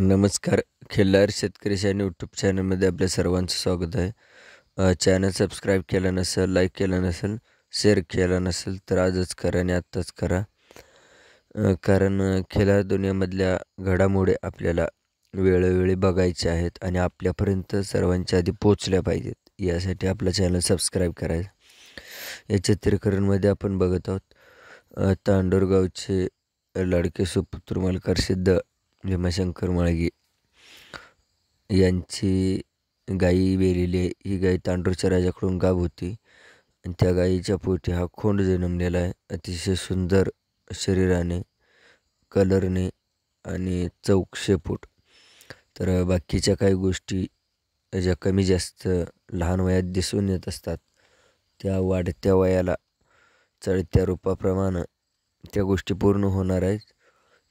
नमस्कार खिल्लार शेतकरी channel YouTube चॅनलमध्ये आपल्या सर्वांचं स्वागत आहे चॅनल सबस्क्राईब केलं नसेल लाईक केलं नसेल शेअर केलं नसेल तर आजच करा आणि आत्ताच करा कारण खेळार दुनियामधल्या घडामोडी आपल्याला वेळोवेळी बघायचे आहेत आणि आपल्यापर्यंत सर्वांच्या आधी पोचल्या पाहिजेत यासाठी आपलं चॅनल सबस्क्राईब करायचं या चित्रीकरणमध्ये आपण बघत आहोत तांडोरगावचे लडके सुपुत्र मलकर सिद्ध भीमाशंकर माळगी यांची गाई वेलेली आहे ही गायी तांडूरच्या राजाकडून गाभ होती आणि त्या गाईच्या पोटी हा खोंड जन्मलेला आहे अतिशय सुंदर शरीराने कलरने आणि चौक शेपूट तर बाकीच्या काही गोष्टी ज्या कमी जास्त लहान वयात दिसून येत असतात त्या वाढत्या वयाला चढत्या रूपाप्रमाणे त्या गोष्टी पूर्ण होणार आहेत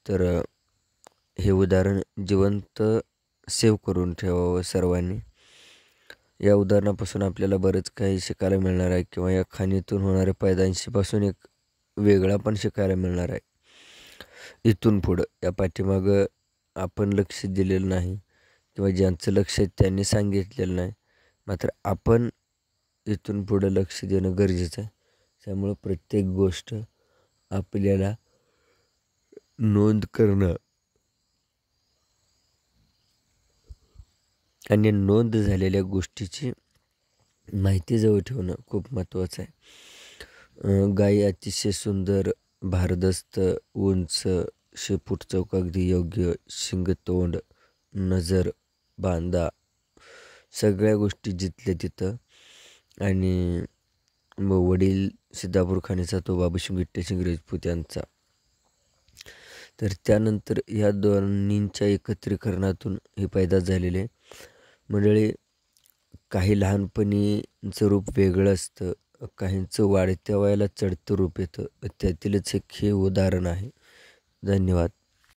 तर हे उदाहरण जिवंत सेव करून ठेवावं सर्वांनी या उदाहरणापासून आपल्याला बरंच काही शिकायला मिळणार आहे किंवा या खाणीतून होणाऱ्या पैदांशीपासून एक वेगळा पण शिकायला मिळणार आहे इथून पुढं या पाठीमागं आपण लक्ष दिलेलं नाही किंवा ज्यांचं लक्ष त्यांनी सांगितलेलं नाही मात्र आपण इथून पुढं लक्ष देणं गरजेचं आहे त्यामुळं प्रत्येक गोष्ट आपल्याला नोंद करणं आणि नोंद झालेल्या गोष्टीची माहिती ठेवणं खूप महत्त्वाचं आहे गायी अतिशय सुंदर भारदस्त उंच शेपूट चौक अगदी योग्य तोंड नजर बांधा सगळ्या गोष्टी जिथल्या तिथं आणि मग वडील सिद्धापूर खाण्याचा तो बाबूशिंग विठ्ठलसिंग राजपूत यांचा तर त्यानंतर ह्या दोन्हींच्या एकत्रीकरणातून हे पैदा झालेले मंडळी काही लहानपणीचं रूप वेगळं असतं काहींचं वाढत्या वयाला चढतं रूप येतं त्यातीलच एक हे उदाहरण आहे धन्यवाद